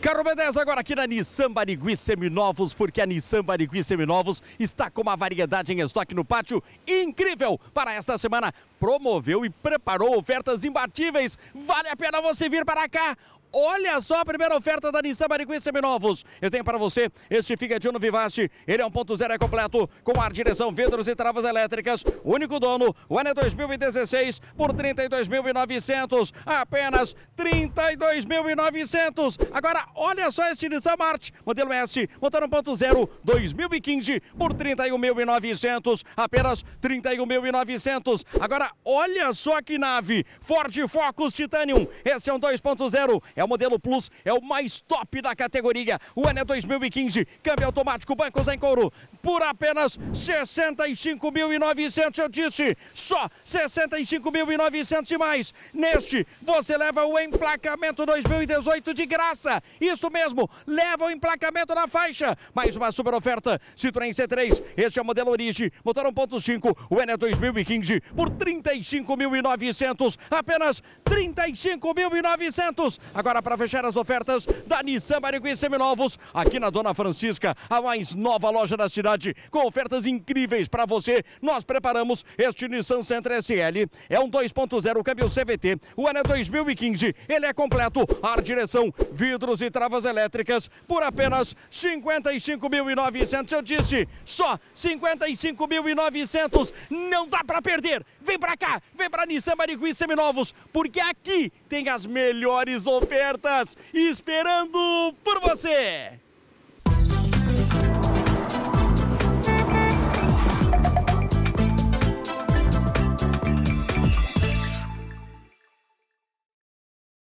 Carro B10 agora aqui na Nissan Barigui Seminovos, porque a Nissan Barigui Seminovos está com uma variedade em estoque no pátio incrível para esta semana. Promoveu e preparou ofertas imbatíveis. Vale a pena você vir para cá. Olha só a primeira oferta da Nissan Maricui Seminovos. Eu tenho para você este Fiat Uno Vivace. Ele é 1.0 é completo, com ar, direção, vidros e travas elétricas. Único dono, o ano é 2016 por 32.900. Apenas 32.900. Agora, olha só este Nissan Mart, modelo S, motor 1.0, 2015 por 31.900. Apenas 31.900. Agora, olha só que nave. Ford Focus Titanium. Este é um 2.0 é o modelo Plus, é o mais top da categoria. O ano é 2015, câmbio automático, bancos em couro, por apenas 65.900, eu disse, só 65.900 e mais. Neste, você leva o emplacamento 2018 de graça. Isso mesmo, leva o emplacamento na faixa. Mais uma super oferta, Citroën C3, este é o modelo origem, motor 1.5, o Ené 2015, por 35.900, apenas 35.900. Agora agora para fechar as ofertas da Nissan Maricui Seminovos, aqui na Dona Francisca, a mais nova loja da cidade, com ofertas incríveis para você. Nós preparamos este Nissan Sentra SL, é um 2.0 câmbio CVT, o ano é 2015, ele é completo, ar, direção, vidros e travas elétricas, por apenas 55.900, eu disse, só 55.900, não dá para perder! Vem pra cá, vem pra Nissan Maricui Seminovos, porque aqui tem as melhores ofertas esperando por você!